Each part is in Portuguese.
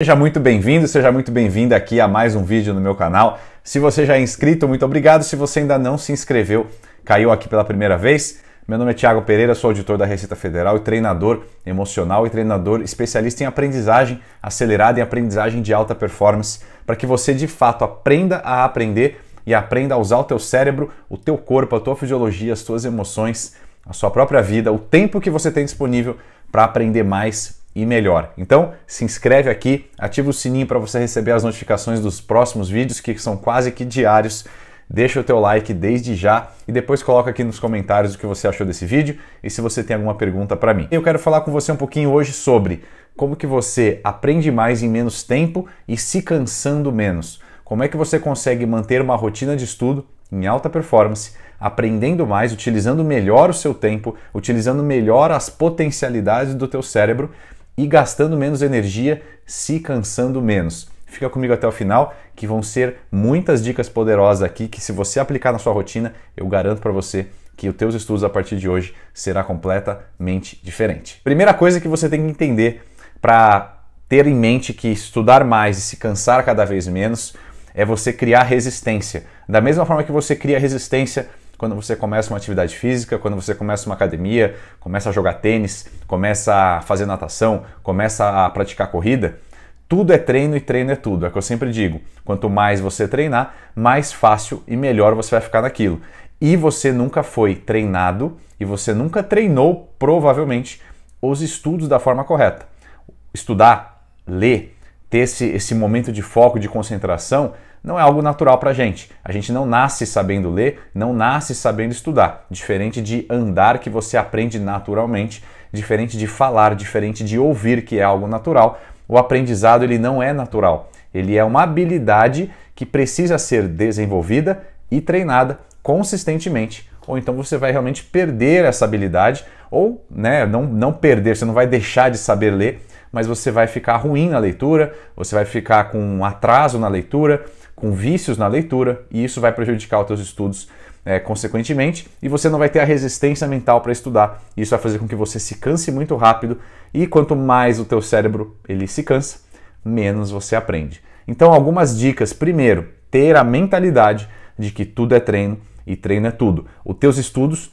Seja muito bem-vindo, seja muito bem-vinda aqui a mais um vídeo no meu canal. Se você já é inscrito, muito obrigado. Se você ainda não se inscreveu, caiu aqui pela primeira vez, meu nome é Thiago Pereira, sou auditor da Receita Federal e treinador emocional e treinador especialista em aprendizagem acelerada e aprendizagem de alta performance, para que você de fato aprenda a aprender e aprenda a usar o teu cérebro, o teu corpo, a tua fisiologia, as tuas emoções, a sua própria vida, o tempo que você tem disponível para aprender mais e melhor. Então, se inscreve aqui, ativa o sininho para você receber as notificações dos próximos vídeos, que são quase que diários. Deixa o teu like desde já e depois coloca aqui nos comentários o que você achou desse vídeo e se você tem alguma pergunta para mim. Eu quero falar com você um pouquinho hoje sobre como que você aprende mais em menos tempo e se cansando menos. Como é que você consegue manter uma rotina de estudo em alta performance, aprendendo mais, utilizando melhor o seu tempo, utilizando melhor as potencialidades do teu cérebro e gastando menos energia, se cansando menos. Fica comigo até o final, que vão ser muitas dicas poderosas aqui que se você aplicar na sua rotina, eu garanto para você que os teus estudos a partir de hoje será completamente diferente. Primeira coisa que você tem que entender para ter em mente que estudar mais e se cansar cada vez menos é você criar resistência. Da mesma forma que você cria resistência quando você começa uma atividade física, quando você começa uma academia, começa a jogar tênis, começa a fazer natação, começa a praticar corrida, tudo é treino e treino é tudo. É o que eu sempre digo. Quanto mais você treinar, mais fácil e melhor você vai ficar naquilo. E você nunca foi treinado e você nunca treinou, provavelmente, os estudos da forma correta. Estudar, ler, ter esse, esse momento de foco, de concentração, não é algo natural para a gente. A gente não nasce sabendo ler, não nasce sabendo estudar. Diferente de andar, que você aprende naturalmente, diferente de falar, diferente de ouvir, que é algo natural, o aprendizado ele não é natural. Ele é uma habilidade que precisa ser desenvolvida e treinada consistentemente, ou então você vai realmente perder essa habilidade, ou né, não, não perder, você não vai deixar de saber ler, mas você vai ficar ruim na leitura, você vai ficar com um atraso na leitura, com vícios na leitura, e isso vai prejudicar os seus estudos é, consequentemente, e você não vai ter a resistência mental para estudar. Isso vai fazer com que você se canse muito rápido, e quanto mais o teu cérebro ele se cansa, menos você aprende. Então, algumas dicas. Primeiro, ter a mentalidade de que tudo é treino e treino é tudo. Os teus estudos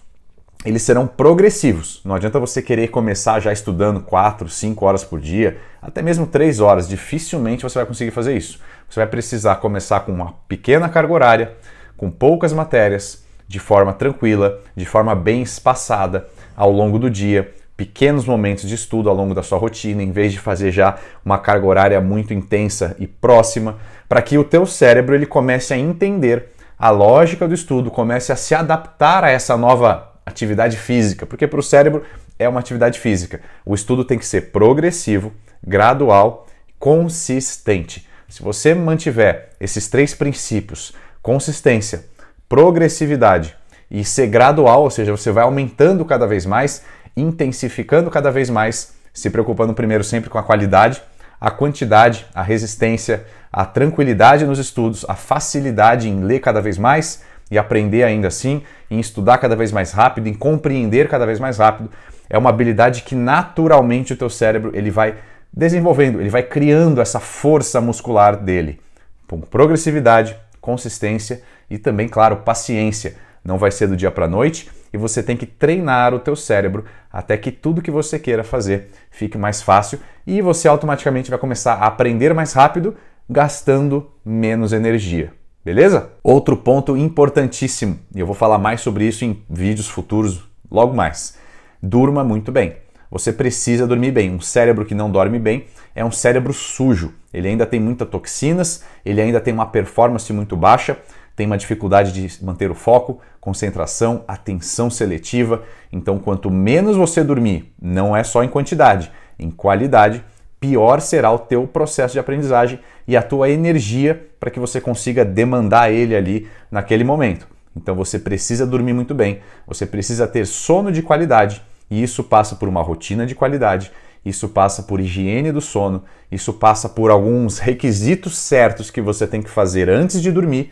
eles serão progressivos. Não adianta você querer começar já estudando 4, 5 horas por dia, até mesmo 3 horas. Dificilmente você vai conseguir fazer isso. Você vai precisar começar com uma pequena carga horária, com poucas matérias, de forma tranquila, de forma bem espaçada ao longo do dia, pequenos momentos de estudo ao longo da sua rotina, em vez de fazer já uma carga horária muito intensa e próxima, para que o teu cérebro ele comece a entender a lógica do estudo, comece a se adaptar a essa nova atividade física, porque para o cérebro é uma atividade física. O estudo tem que ser progressivo, gradual, consistente. Se você mantiver esses três princípios, consistência, progressividade e ser gradual, ou seja, você vai aumentando cada vez mais, intensificando cada vez mais, se preocupando primeiro sempre com a qualidade, a quantidade, a resistência, a tranquilidade nos estudos, a facilidade em ler cada vez mais e aprender ainda assim, em estudar cada vez mais rápido, em compreender cada vez mais rápido. É uma habilidade que naturalmente o teu cérebro ele vai desenvolvendo, ele vai criando essa força muscular dele. Com progressividade, consistência e também, claro, paciência. Não vai ser do dia para a noite e você tem que treinar o teu cérebro até que tudo que você queira fazer fique mais fácil e você automaticamente vai começar a aprender mais rápido, gastando menos energia. Beleza? Outro ponto importantíssimo, e eu vou falar mais sobre isso em vídeos futuros logo mais. Durma muito bem. Você precisa dormir bem. Um cérebro que não dorme bem é um cérebro sujo. Ele ainda tem muitas toxinas, ele ainda tem uma performance muito baixa, tem uma dificuldade de manter o foco, concentração, atenção seletiva. Então, quanto menos você dormir, não é só em quantidade, em qualidade, pior será o teu processo de aprendizagem e a tua energia para que você consiga demandar ele ali naquele momento. Então você precisa dormir muito bem, você precisa ter sono de qualidade, e isso passa por uma rotina de qualidade, isso passa por higiene do sono, isso passa por alguns requisitos certos que você tem que fazer antes de dormir,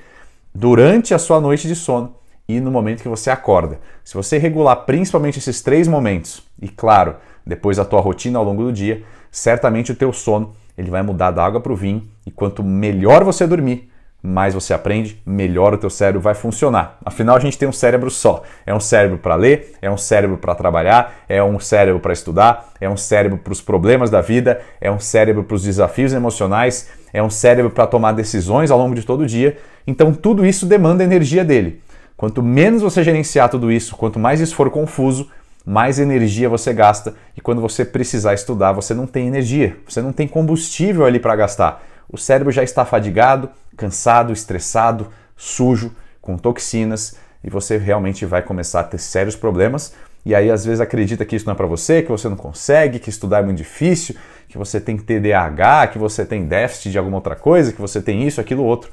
durante a sua noite de sono e no momento que você acorda. Se você regular principalmente esses três momentos, e claro, depois a tua rotina ao longo do dia, certamente o teu sono ele vai mudar da água para o vinho e quanto melhor você dormir, mais você aprende, melhor o teu cérebro vai funcionar. Afinal, a gente tem um cérebro só. É um cérebro para ler, é um cérebro para trabalhar, é um cérebro para estudar, é um cérebro para os problemas da vida, é um cérebro para os desafios emocionais, é um cérebro para tomar decisões ao longo de todo o dia. Então, tudo isso demanda energia dele. Quanto menos você gerenciar tudo isso, quanto mais isso for confuso, mais energia você gasta e quando você precisar estudar, você não tem energia, você não tem combustível ali para gastar. O cérebro já está fadigado, cansado, estressado, sujo, com toxinas e você realmente vai começar a ter sérios problemas. E aí, às vezes, acredita que isso não é para você, que você não consegue, que estudar é muito difícil, que você tem TDAH, que você tem déficit de alguma outra coisa, que você tem isso, aquilo, outro.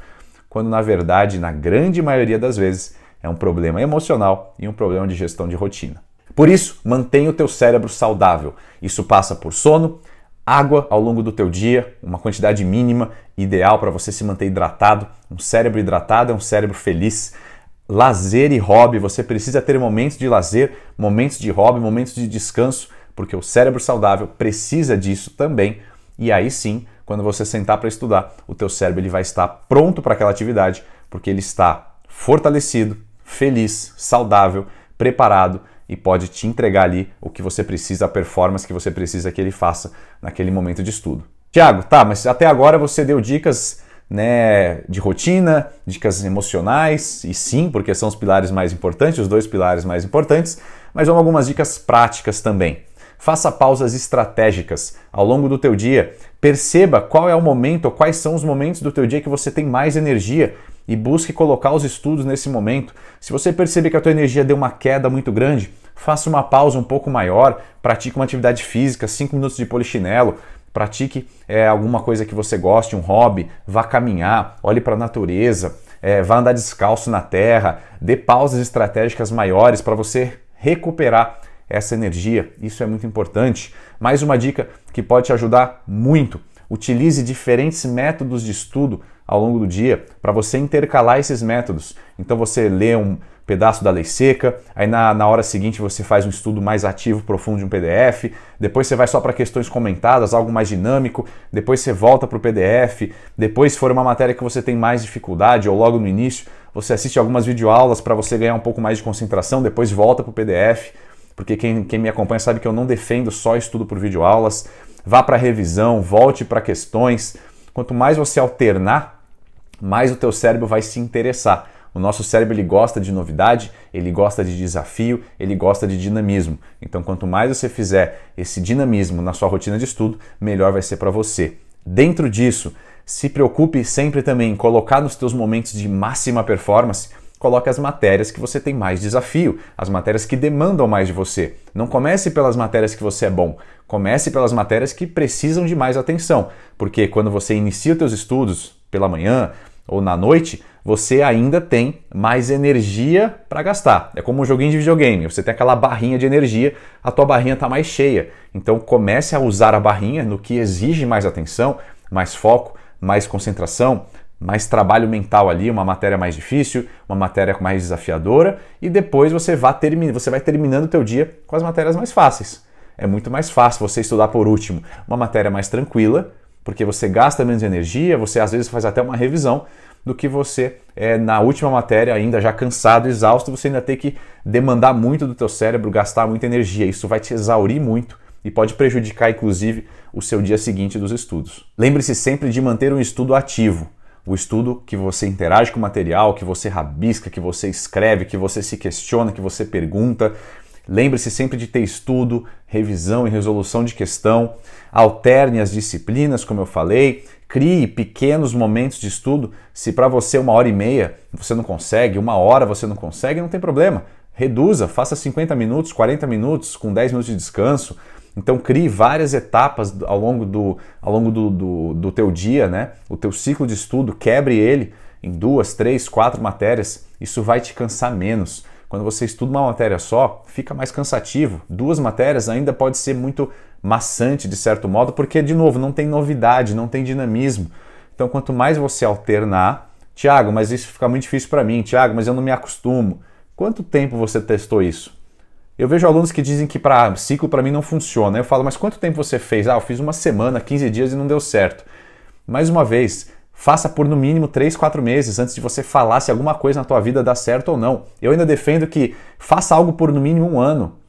Quando, na verdade, na grande maioria das vezes, é um problema emocional e um problema de gestão de rotina. Por isso, mantenha o teu cérebro saudável. Isso passa por sono, água ao longo do teu dia, uma quantidade mínima ideal para você se manter hidratado. Um cérebro hidratado é um cérebro feliz. Lazer e hobby, você precisa ter momentos de lazer, momentos de hobby, momentos de descanso, porque o cérebro saudável precisa disso também. E aí sim, quando você sentar para estudar, o teu cérebro ele vai estar pronto para aquela atividade, porque ele está fortalecido, feliz, saudável, preparado e pode te entregar ali o que você precisa, a performance que você precisa que ele faça naquele momento de estudo. Tiago, tá, mas até agora você deu dicas né, de rotina, dicas emocionais, e sim, porque são os pilares mais importantes, os dois pilares mais importantes, mas vamos algumas dicas práticas também. Faça pausas estratégicas ao longo do teu dia. Perceba qual é o momento ou quais são os momentos do teu dia que você tem mais energia e busque colocar os estudos nesse momento. Se você perceber que a tua energia deu uma queda muito grande, faça uma pausa um pouco maior, pratique uma atividade física, 5 minutos de polichinelo, pratique é, alguma coisa que você goste, um hobby, vá caminhar, olhe para a natureza, é, vá andar descalço na terra, dê pausas estratégicas maiores para você recuperar essa energia. Isso é muito importante. Mais uma dica que pode te ajudar muito: utilize diferentes métodos de estudo ao longo do dia para você intercalar esses métodos. Então você lê um, pedaço da lei seca, aí na, na hora seguinte você faz um estudo mais ativo, profundo de um PDF, depois você vai só para questões comentadas, algo mais dinâmico, depois você volta para o PDF, depois se for uma matéria que você tem mais dificuldade ou logo no início, você assiste algumas videoaulas para você ganhar um pouco mais de concentração, depois volta para o PDF, porque quem, quem me acompanha sabe que eu não defendo só estudo por videoaulas, vá para revisão, volte para questões, quanto mais você alternar, mais o teu cérebro vai se interessar. O nosso cérebro ele gosta de novidade, ele gosta de desafio, ele gosta de dinamismo. Então, quanto mais você fizer esse dinamismo na sua rotina de estudo, melhor vai ser para você. Dentro disso, se preocupe sempre também em colocar nos seus momentos de máxima performance coloque as matérias que você tem mais desafio, as matérias que demandam mais de você. Não comece pelas matérias que você é bom, comece pelas matérias que precisam de mais atenção, porque quando você inicia os seus estudos pela manhã ou na noite, você ainda tem mais energia para gastar. É como um joguinho de videogame, você tem aquela barrinha de energia, a tua barrinha está mais cheia. Então comece a usar a barrinha no que exige mais atenção, mais foco, mais concentração, mais trabalho mental ali, uma matéria mais difícil, uma matéria mais desafiadora e depois você vai, termi você vai terminando o teu dia com as matérias mais fáceis. É muito mais fácil você estudar por último uma matéria mais tranquila, porque você gasta menos energia, você às vezes faz até uma revisão, do que você é, na última matéria, ainda já cansado, exausto, você ainda tem que demandar muito do teu cérebro, gastar muita energia. Isso vai te exaurir muito e pode prejudicar, inclusive, o seu dia seguinte dos estudos. Lembre-se sempre de manter um estudo ativo. O estudo que você interage com o material, que você rabisca, que você escreve, que você se questiona, que você pergunta. Lembre-se sempre de ter estudo, revisão e resolução de questão. Alterne as disciplinas, como eu falei. Crie pequenos momentos de estudo. Se para você uma hora e meia você não consegue, uma hora você não consegue, não tem problema. Reduza, faça 50 minutos, 40 minutos, com 10 minutos de descanso. Então crie várias etapas ao longo do, ao longo do, do, do teu dia, né? O teu ciclo de estudo, quebre ele em duas, três, quatro matérias. Isso vai te cansar menos. Quando você estuda uma matéria só, fica mais cansativo. Duas matérias ainda pode ser muito maçante de certo modo, porque, de novo, não tem novidade, não tem dinamismo. Então, quanto mais você alternar, Tiago, mas isso fica muito difícil para mim, Tiago, mas eu não me acostumo. Quanto tempo você testou isso? Eu vejo alunos que dizem que para ciclo para mim não funciona. Eu falo, mas quanto tempo você fez? Ah, eu fiz uma semana, 15 dias e não deu certo. Mais uma vez, faça por no mínimo 3, 4 meses antes de você falar se alguma coisa na tua vida dá certo ou não. Eu ainda defendo que faça algo por no mínimo um ano.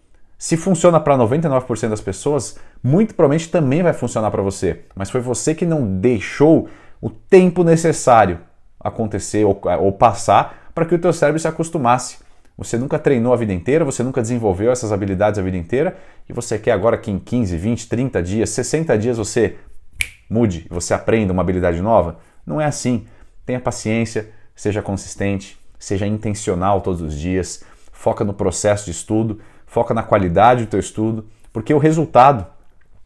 Se funciona para 99% das pessoas, muito provavelmente também vai funcionar para você. Mas foi você que não deixou o tempo necessário acontecer ou, eh, ou passar para que o teu cérebro se acostumasse. Você nunca treinou a vida inteira, você nunca desenvolveu essas habilidades a vida inteira e você quer agora que em 15, 20, 30 dias, 60 dias você mude, você aprenda uma habilidade nova? Não é assim. Tenha paciência, seja consistente, seja intencional todos os dias, foca no processo de estudo foca na qualidade do teu estudo, porque o resultado,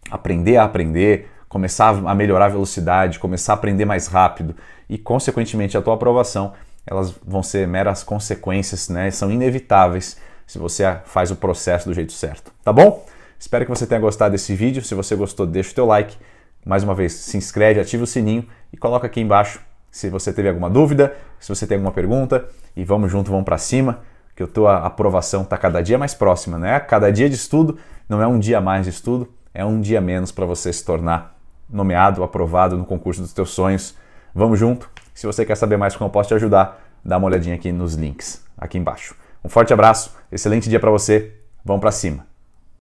aprender a aprender, começar a melhorar a velocidade, começar a aprender mais rápido e, consequentemente, a tua aprovação, elas vão ser meras consequências, né? São inevitáveis se você faz o processo do jeito certo, tá bom? Espero que você tenha gostado desse vídeo. Se você gostou, deixa o teu like. Mais uma vez, se inscreve, ativa o sininho e coloca aqui embaixo se você teve alguma dúvida, se você tem alguma pergunta e vamos junto, vamos para cima que a tua aprovação está cada dia mais próxima, né? Cada dia de estudo não é um dia mais de estudo, é um dia menos para você se tornar nomeado, aprovado no concurso dos teus sonhos. Vamos junto. Se você quer saber mais como eu posso te ajudar, dá uma olhadinha aqui nos links aqui embaixo. Um forte abraço, excelente dia para você. Vamos para cima.